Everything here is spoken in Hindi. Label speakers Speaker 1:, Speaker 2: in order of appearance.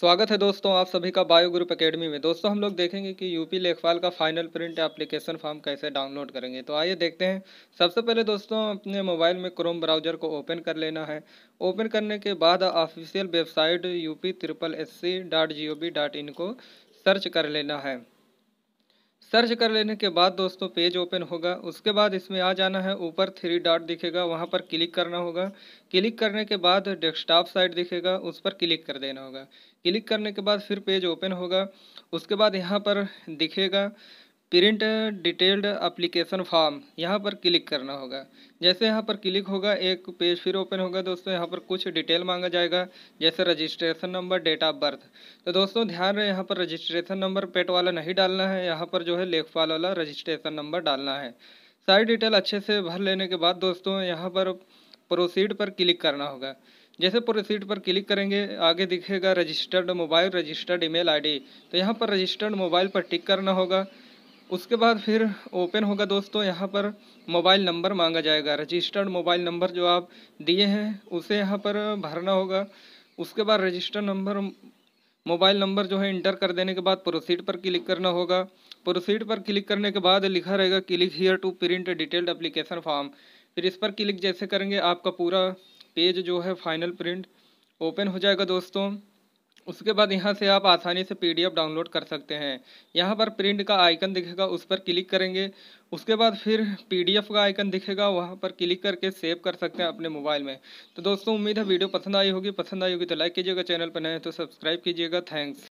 Speaker 1: स्वागत है दोस्तों आप सभी का बायो ग्रुप एकेडमी में दोस्तों हम लोग देखेंगे कि यूपी लेखपाल का फाइनल प्रिंट एप्लीकेशन फॉर्म कैसे डाउनलोड करेंगे तो आइए देखते हैं सबसे पहले दोस्तों अपने मोबाइल में क्रोम ब्राउजर को ओपन कर लेना है ओपन करने के बाद official website UP triple S C dot G O B dot in को सर्च कर लेना है सर्च कर लेने के बाद दोस्तों पेज ओपन होगा उसके बाद इसमें आ जाना है ऊपर थ्री डॉट दिखेगा वहाँ पर क्लिक करना होगा क्लिक करने के बाद डेस्कटॉप साइट दिखेगा उस पर क्लिक कर देना होगा क्लिक करने के बाद फिर पेज ओपन होगा उसके बाद यहाँ पर दिखेगा प्रिंट डिटेल्ड अप्लीकेशन फॉर्म यहाँ पर क्लिक करना होगा जैसे यहाँ पर क्लिक होगा एक पेज फिर ओपन होगा दोस्तों यहाँ पर कुछ डिटेल मांगा जाएगा जैसे registration number date of birth तो दोस्तों ध्यान रहे यहाँ पर रजिस्ट्रेशन नंबर पेट वाला नहीं डालना है यहाँ पर जो है लेखपाल वाला रजिस्ट्रेशन नंबर डालना है सारी डिटेल अच्छे से भर लेने के बाद दोस्तों यहाँ पर प्रोसीड पर क्लिक करना होगा जैसे प्रोसीड पर क्लिक करेंगे आगे दिखेगा registered mobile registered email ID तो यहाँ पर रजिस्टर्ड मोबाइल पर टिक करना होगा उसके बाद फिर ओपन होगा दोस्तों यहाँ पर मोबाइल नंबर मांगा जाएगा रजिस्टर्ड मोबाइल नंबर जो आप दिए हैं उसे यहाँ पर भरना होगा उसके बाद रजिस्टर नंबर मोबाइल नंबर जो है इंटर कर देने के बाद प्रोसीड पर क्लिक करना होगा प्रोसीड पर क्लिक करने के बाद लिखा रहेगा click here to print detailed application form फिर इस पर क्लिक जैसे करेंगे आपका पूरा पेज जो है फाइनल प्रिंट ओपन हो जाएगा दोस्तों उसके बाद यहाँ से आप आसानी से पीडीएफ डाउनलोड कर सकते हैं यहाँ पर प्रिंट का आइकन दिखेगा उस पर क्लिक करेंगे उसके बाद फिर पीडीएफ का आइकन दिखेगा वहाँ पर क्लिक करके सेव कर सकते हैं अपने मोबाइल में तो दोस्तों उम्मीद है वीडियो पसंद आई होगी पसंद आई होगी तो लाइक कीजिएगा चैनल पर नए तो सब्सक्राइब कीजिएगा थैंक्स